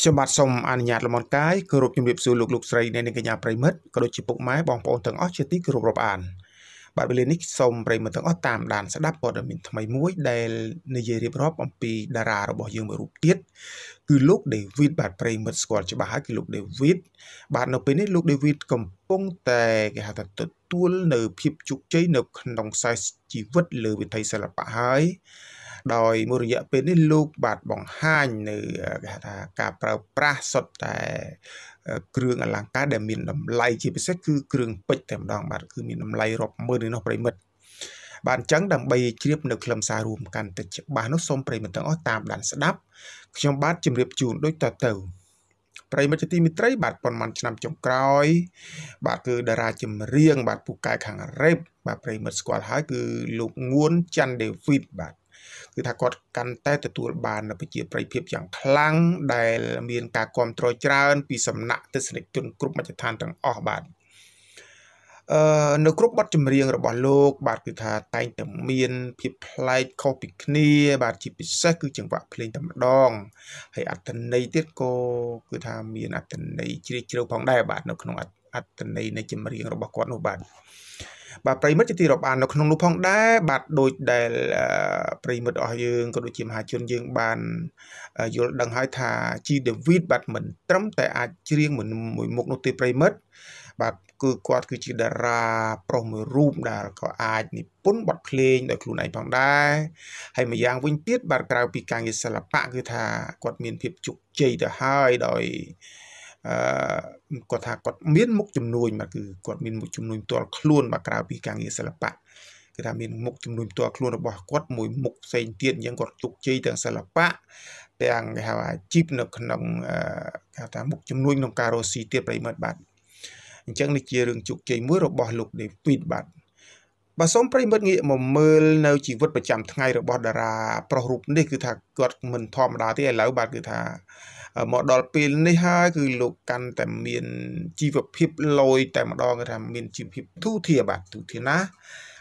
ខ្ញុំបាទសូមអនុញ្ញាតលំអរកាយគោរពជំរាបសួរលោកលោកស្រីអ្នកនាងកញ្ញាប្រិមិត្តក៏ដូចជាពុកម៉ែបងប្អូនទាំងអស់ជាទីគោរពរាប់អាន បាទវេលានេះសូមប្រិមិត្តទាំងអស់តាមដានស្ដាប់ព័ត៌មានថ្មីមួយដែលនិយាយរៀបរាប់អំពីតារារបស់យើងមួយរូបទៀតគឺលោក David បាទប្រិមិត្តស្គាល់ច្បាស់ហើយគឺលោក David បាទនៅពេលនេះលោក David កំពុងតែគេហៅថាទទួលនៅភាពជោគជ័យនៅក្នុងខ្សែជីវិតលើវិថីសិល្បៈហើយដោយមួយរយៈពេលនេះលោកបាទបង្ហាញនៅគេថាការប្រើប្រាស់សុទ្ធតែគ្រឿងអលង្ការដែលមានតម្លៃជាពិសេសគឺគ្រឿងពេជ្រតែម្ដងបាទគឺមានតម្លៃរាប់ម៉ឺននេះនោះប្រិមិត្តបាទអញ្ចឹងដើម្បីជ្រាបនៅខ្លឹមសាររួមកាន់តែច្បាស់នោះសូមប្រិមិត្តទាំងអស់តាមដានស្ដាប់ខ្ញុំបាទជម្រាបជូនដូចតទៅប្រិមិត្តជាទីមិត្តរីបាទប៉ុន្មានឆ្នាំចុងក្រោយ បាទគឺតារាចម្រៀងបាទពូកែខាងរ៉េបបាទប្រិមិត្តស្គាល់ហើយគឺលោកងួនច័ន្ទដេវីតបាទគឺថាគាត់កាន់តែទទួលបាននូវប្រជាប្រិយភាពយ៉ាងខ្លាំងដែលមានការគ្រប់គ្រងច្រើន ពីសំណាក់ទស្សនិកជនគ្រប់មជ្ឈដ្ឋានទាំងអស់បាទអឺនៅគ្រប់បទចម្រៀងរបស់ លោក បាទគឺថាតែងតែមានភាពប្លែកខុសពីគ្នាបាទជាពិសេសគឺចង្វាក់ភ្លេងតែម្ដង ហើយអត្ថន័យទៀតក៏គឺថាមានអត្ថន័យជ្រាលជ្រៅផងដែរបាទនៅក្នុង អត្ថន័យនៃចម្រៀងរបស់គាត់នោះបាទបាទប្រិមិត្តជាទីរាប់អាននៅក្នុងនោះផងដែរបាទដូចដែលប្រិមិត្តរបស់យើងក៏ដូចជាមហាជនយើងបានយល់ដឹងហើយថា G David បាទមិនត្រឹមតែអាចច្រៀងមួយមុខនោះទេប្រិមិត្តបាទគឺគាត់គឺជាតារាប្រុសមួយរូបដែលក៏អាចនិពន្ធបទភ្លេងដោយខ្លួនឯងផងដែរហើយម្យ៉ាងវិញទៀតបាទក្រៅពីការងារសិល្បៈគឺថាគាត់មានភាពជោគជ័យទៅហើយដោយអឺគាត់ថាគាត់មានមុខជំនួយបាទគឺគាត់មានមុខជំនួយផ្ទាល់ខ្លួនបាទក្រៅពីការងារសិល្បៈគេថាមានមុខជំនួយផ្ទាល់ខ្លួនរបស់គាត់មួយមុខផ្សេងទៀតអញ្ចឹងគាត់ជោគជ័យទាំងសិល្បៈទាំងគេហៅថាជីពនៅក្នុងគេថាមុខជំនួយក្នុងការរស់ស៊ីទៀតប្រិមត្តបាទអញ្ចឹងនេះជារឿងជោគជ័យមួយរបស់លោក David បាទបាទសូមប្រិមិត្តងាកមកមើលនៅជីវិតប្រចាំថ្ងៃរបស់តារាប្រុសរូបនេះគឺថាគាត់មិនធម្មតាទេឥឡូវបាទគឺថាមកដល់ពេលនេះហើយគឺលោកកាន់តែមាន ជីវភាពលយតែម្ដងគេថាមានជីវភាពទូធាបាទទូធាណា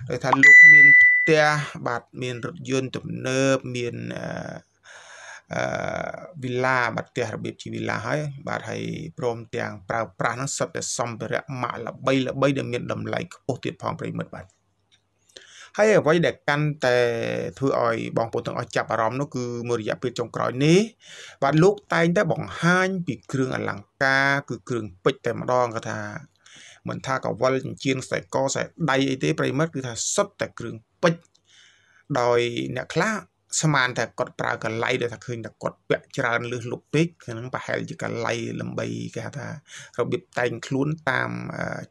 ដោយថាលោកមានផ្ទះបាទមានរថយន្តទំនើបមានអឺអឺវិឡាបាទផ្ទះរបៀបជាវិឡាហើយបាទហើយព្រមទាំងប្រើប្រាស់នឹងសិតតែសម្ភារៈម៉ាក់ល្បីល្បីដែលមានតម្លៃខ្ពស់ទៀតផងប្រិមិត្តបាទហើយអ្វីដែលកាន់តែ ធ្វើឲ្យបងប្អូនទាំងអស់ចាប់អារម្មណ៍នោះគឺមួយរយៈពេលចុងក្រោយនេះបាទលោកតែងតែបង្ហាញពីគ្រឿងអលង្ការគឺគ្រឿងពេជ្រតែម្ដងគាត់ថា មិនថាកវលចិញ្ចៀនខ្សែកខ្សែដៃអីទេប្រិមិត្តគឺថាសុទ្ធតែគ្រឿងពេជ្រដោយអ្នកខ្លះស្មានតែគាត់ប្រើកលៃដែលថាឃើញតែគាត់ពាក់ច្រើនលឹះលុបពេកហ្នឹងប្រហែល ជាកលៃលំបីគេហៅថារបៀបតែងខ្លួនតាម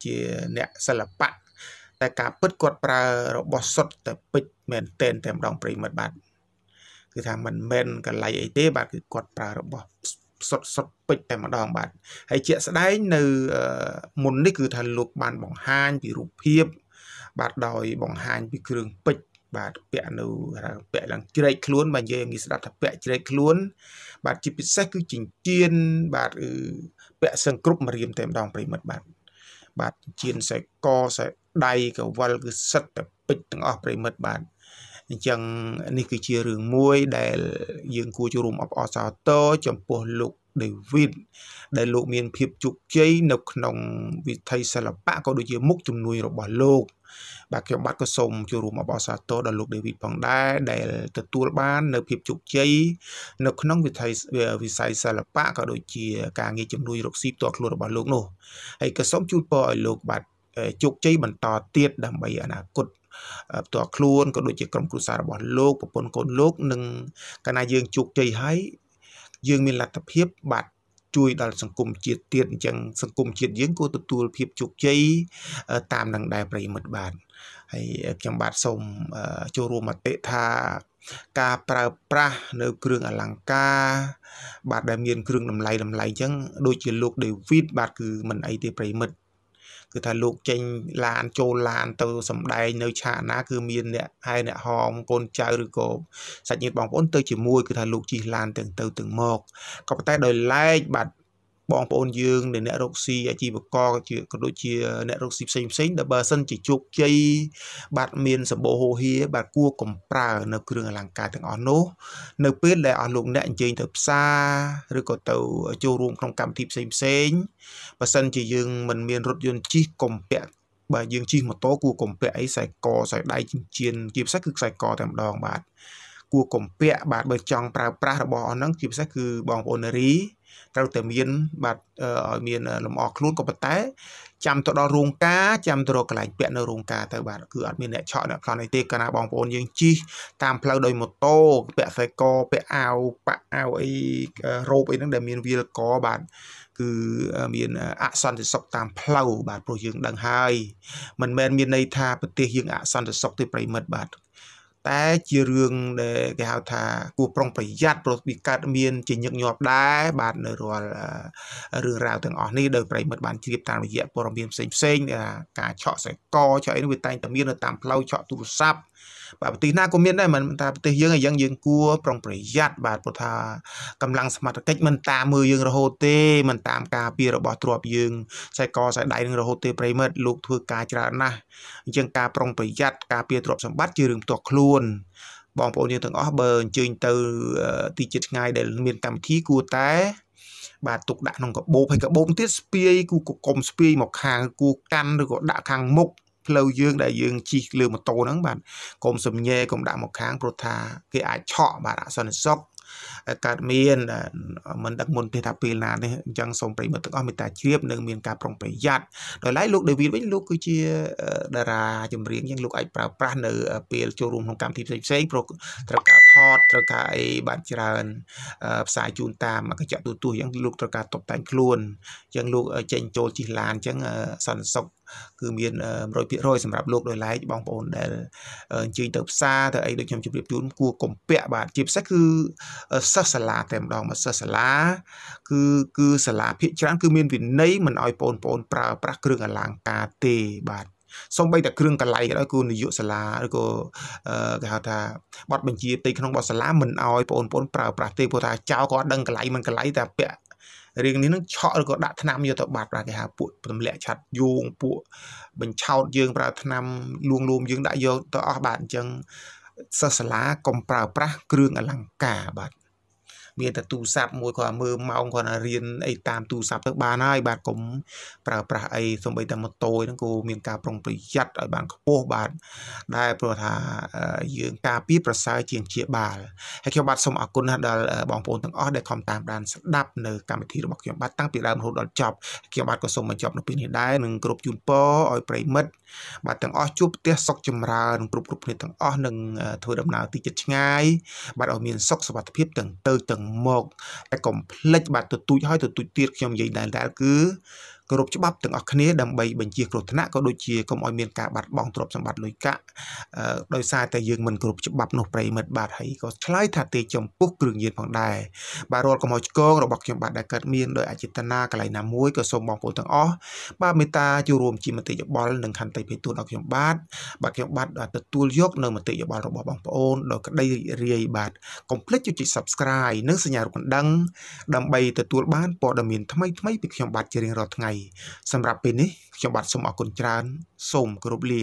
ជាអ្នកសិល្បៈតែការពិតគាត់ប្រើរបស់សុទ្ធតែពេជ្រមែនតែនតែម្ដងប្រិមិត្តបាទគឺថាមិនមែនកលៃអីទេបាទគឺគាត់ប្រើរបស់សុទ្ធសុទ្ធពេជ្រតែម្ដងបាទហើយជាក់ស្ដែងនៅមុននេះគឺថាលោកបានបង្ហាញពីរូបភាព បាទដោយបង្ហាញពីគ្រឿងពេជ្របាទពាក់នៅពាក់ឡើងជ្រែកខ្លួន បាទនិយាយងាយស្ដាប់ថាពាក់ជ្រែកខ្លួនបាទជាពិសេសគឺចិញ្ចៀនបាទគឺពាក់សង្គ្រប់ម្រាមតែម្ដងប្រិមិត្តបាទបាទជាសែកសែដៃកវលគឺសិតតែពេជ្រទាំងអស់ប្រិមិត្តបាទអញ្ចឹងនេះគឺជារឿងមួយដែលយើងគួរចូលរួមអបអរសាទរចំពោះលោក David ដែលលោកមានភាពជោគជ័យនៅក្នុងវិថីសិល្បៈក៏ដូចជាមុខជំនួយរបស់លោកបាទខ្ញុំបាទក៏សូមចូលរួមអបអរសាទរដល់លោក David ផងដែរដែល ទទួលបាននៅភាពជោគជ័យនៅក្នុងវិស័យវិស័យសិល្បៈក៏ដូចជាការងារជំនួយរកស៊ីផ្ទាល់ខ្លួនរបស់លោក នោះហើយក៏សូមជូនពរឲ្យលោកបាទជោគជ័យបន្តទៀតដើម្បីអនាគតផ្ទាល់ខ្លួនក៏ដូចជាក្រុមគ្រួសាររបស់លោកប្រពន្ធកូនលោក និងកាលណាយើងជោគជ័យហើយយើងមានលទ្ធភាពបាទជួយដល់សង្គមជាតិទៀតអញ្ចឹងសង្គមជាតិយើងក៏ទទួលភាពជោគជ័យតាមនឹងដែរប្រិមិត្តបាទហើយខ្ញុំបាទសូមចូលរួមមតិថាការប្រើប្រាស់នៅគ្រឿងអលង្ការបាទដែលមានគ្រឿងតម្លៃតម្លៃអញ្ចឹងដូចជាលោក ដេវីតបាទគឺមិនអីទេប្រិមិត្តគឺថាលោកចេញឡានចូលឡានទៅសំដែងនៅឆាកណាគឺមានអ្នកហើយអ្នកហមកូនចៅឬក៏សាច់ញាតិបងប្អូនទៅជាមួយគឺថាលោកជិះឡានទាំងទៅទាំងមកក៏ប៉ុន្តែដោយឡែកបាទបងប្អូនយើងនៃអ្នករកស៊ីអាជីវករជាក៏ដូចជាអ្នករកស៊ីផ្សេងផ្សេងដែលបើសិនជាជោគជ័យបាទមានសម្បូរហូរហៀបាទគួរកំប្រើនៅគ្រឿងអលង្ការទាំងអស់នោះនៅពេលដែលអស់លោកអ្នកអញ្ជើញទៅផ្សារឬក៏ទៅចូលរួមក្នុងកម្មវិធីផ្សេងផ្សេងបើសិនជាយើងមិនមានរថយន្តជិះកុំពាក់បាទយើងជិះម៉ូតូគួរកុំពាក់អីខ្សែកខ្សែដៃចិញ្ចៀនជាពិសេសគឺខ្សែកតែម្ដងបាទគួរកុំពាក់បាទបើចង់ប្រើប្រាស់របស់អស់ហ្នឹងជាពិសេសគឺបងប្អូននារីត្រូវតែមាន បាទឲ្យមានលម្អខ្លួនក៏ប៉ុន្តែចាំទៅដល់រោងការចាំទៅរកកន្លែងពាក់នៅរោងការទៅបាទគឺអត់មានអ្នកឆក់អ្នកប្លន់អីទេកាលណាបងប្អូនយើងជិះតាមផ្លូវដោយម៉ូតូពាក់ខ្សែកពាក់អាវប៉ាក់អាវអីរ៉ូបអីហ្នឹងដែលមានវាលកបាទគឺមានអសន្តិសុខតាមផ្លូវបាទព្រោះយើងដឹងហើយមិនមែនមានន័យថាប្រទេសយើងអសន្តិសុខទេប្រិមិត្តបាទតែជារឿងដែលគេហៅថាគួរប្រុងប្រយ័ត្នព្រោះវាកើតមានជាញឹកញាប់ដែរបាទនៅរាល់រឿងរ៉ាវទាំងអស់នេះដោយប្រិមិត្តបានជ្រាបតាមរយៈព័ត៌មានផ្សេងផ្សេងការឆក់សែកឆក់អីនោះវាតែងតែមាននៅតាមផ្លូវឆក់ទូរស័ព្ទបាទប្រទេសណាក៏មានដែរមិនថាប្រទេសយើងអីយ៉ាងយើងគួរប្រុងប្រយ័ត្នបាទព្រោះថាកម្លាំងសមត្ថកិច្ចមិនតាមមើលយើងរហូតទេមិនតាមការពាររបស់ទ្រព្យយើងខ្សែកខ្សែដៃនឹងរហូតទេប្រិមិត្តលោកធ្វើការច្រើនណាស់អញ្ចឹងការប្រុងប្រយ័ត្នការពារទ្រព្យសម្បត្តិជារឿងផ្ទាល់ខ្លួន បងប្អូនយើងទាំងអស់បើអញ្ជើញទៅទីជិតឆ្ងាយដែលមានកម្មវិធីគួរតែ បាទទុកដាក់ក្នុងកាបូបហើយកកាបូបទៀតស្ពាយគូកុំស្ពាយមកខាងគូកាន់ឬក៏ដាក់ខាងមុខផ្លូវយើងដែលយើងជិះលើម៉ូតូហ្នឹងបាទកុំសំញេរកុំដាក់មកខាងព្រោះថាគេអាចឆក់បាទអសន្តិសុខកើតមានមិនដឹកមុនទេថាពេលណានេះអញ្ចឹងសូមប្រិយមិត្តទាំងអស់មេត្តាជ្រាបនិងមានការប្រុងប្រយ័ត្នដោយឡែកលោកដេវីតវិញលោកគឺជាតារាចម្រៀងអញ្ចឹងលោកអាចប្រើប្រាស់នៅពេលចូលរួមក្នុងកម្មវិធីផ្សេងៗព្រោះត្រូវការថតត្រូវការអីបានច្រើនផ្សាយជូនតាមកញ្ចក់ទូទាស់អញ្ចឹងលោកត្រូវការតុបតែងខ្លួនអញ្ចឹងលោកចេញចូលជិះឡានអញ្ចឹងសន្តិសុខគឺមាន100%សម្រាប់លោកដោយឡែកបងប្អូនដែលអញ្ជើញទៅផ្សារទៅអីដូចខ្ញុំជម្រាបជូនគួរកំពាក់បាទជាពិសេសគឺសិស្សសាលាតែម្ដងមកសិស្សសាលា គឺគឺសាលាភាគច្រើនគឺមានវិន័យមិនឲ្យបងប្អូនប្រើប្រាស់គ្រឿងអលង្ការទេបាទសំបីតែគ្រឿងកលៃក៏ដោយគូនាយកសាលាឬក៏គេហៅថាប័ណ្ណបញ្ជាផ្ទៃក្នុងរបស់សាលាមិនអោយបងប្អូនប្រើប្រាស់ទេព្រោះថាចៅគាត់ដឹងកលៃមិនកលៃតែពាក់រឿងនេះនឹងឆក់ឬក៏ដាក់ថ្នាំយកទៅបាត់បាទគេហៅពួកទម្លាក់ឆាត់យងពួកបញ្ឆោតយើងប្រើថ្នាំលួងលោមយើងដាក់យកទៅអស់បាទអញ្ចឹងសិស្សសាលាកុំប្រើប្រាស់គ្រឿងអលង្ការបាទមានតែទូរស័ព្ទមួយគាត់មើលម៉ោងគាត់រៀនអីតាមទូរស័ព្ទទៅបានហើយបាទកុំប្រើប្រាស់អីសំបីតែម៉ូតូហ្នឹងក៏មានការប្រុងប្រយ័ត្នឲ្យបានខ្ពស់បាទដែលព្រោះថាយើងការពារប្រសើរជាងជាបាលហើយខ្ញុំបាទសូមអរគុណណាស់ដល់បងប្អូនទាំងអស់ដែលខំតាមដានស្ដាប់នៅកម្មវិធីរបស់ខ្ញុំបាទតាំងពីដើមរហូតដល់ចប់ខ្ញុំបាទក៏សូមបញ្ចប់នៅពេលនេះដែរនឹងគ្រប់ជូនពរឲ្យប្រិមិត្តបាទទាំងអស់ជួបផ្ទះសុខចម្រើនគ្រប់គ្រប់គ្នាទាំងអស់នឹងធ្វើដំណើរទីជិតឆ្ងាយបាទឲ្យមានសុខសុវត្ថិភាពទាំងទៅទាំងមកតែកុំភ្លេចបាទទទូចហើយទទូចទៀតខ្ញុំនិយាយដែរដែរគឺគោរពច្បាប់ទាំងអស់គ្នាដើម្បីបញ្ជាគ្រោះថ្នាក់ក៏ដូចជាកុំឲ្យមានការបាត់បង់ទ្រព្យសម្បត្តិលុយកាក់ដោយសារតែយើងមិនគោរពច្បាប់នោះប្រិមិត្តបាទហើយក៏ឆ្លើយថាទេចំពោះគ្រឿងញៀនផងដែរបាទរាល់កំហុសឆ្គងរបស់ខ្ញុំបាទដែលកើតមានដោយអចេតនាកន្លែងណាមួយក៏សូមបងប្អូនទាំងអស់បាទមេត្តាចូលរួមជាមតិយោបល់និងខន្តីភេទទូនដល់ខ្ញុំបាទបាទខ្ញុំបាទទទួលយក នៅមតិយោបល់របស់បងប្អូនដោយក្តីរីករាយបាទកុំភ្លេចចុច Subscribe និងសញ្ញារូបកណ្ដឹងដើម្បីទទួល បានព័ត៌មានថ្មីៗពីខ្ញុំបាទជារៀងរាល់ថ្ងៃសម្រាប់ពេលនេះខ្ញុំបាទសូមអរគុណច្រើនសូមគោរពលា